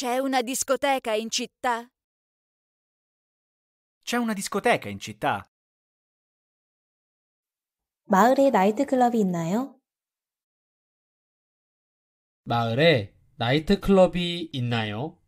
C'è una discoteca in città? C'è una discoteca in città? 마을에 나이트클럽이 있나요? 마을에 나이트클럽이 있나요?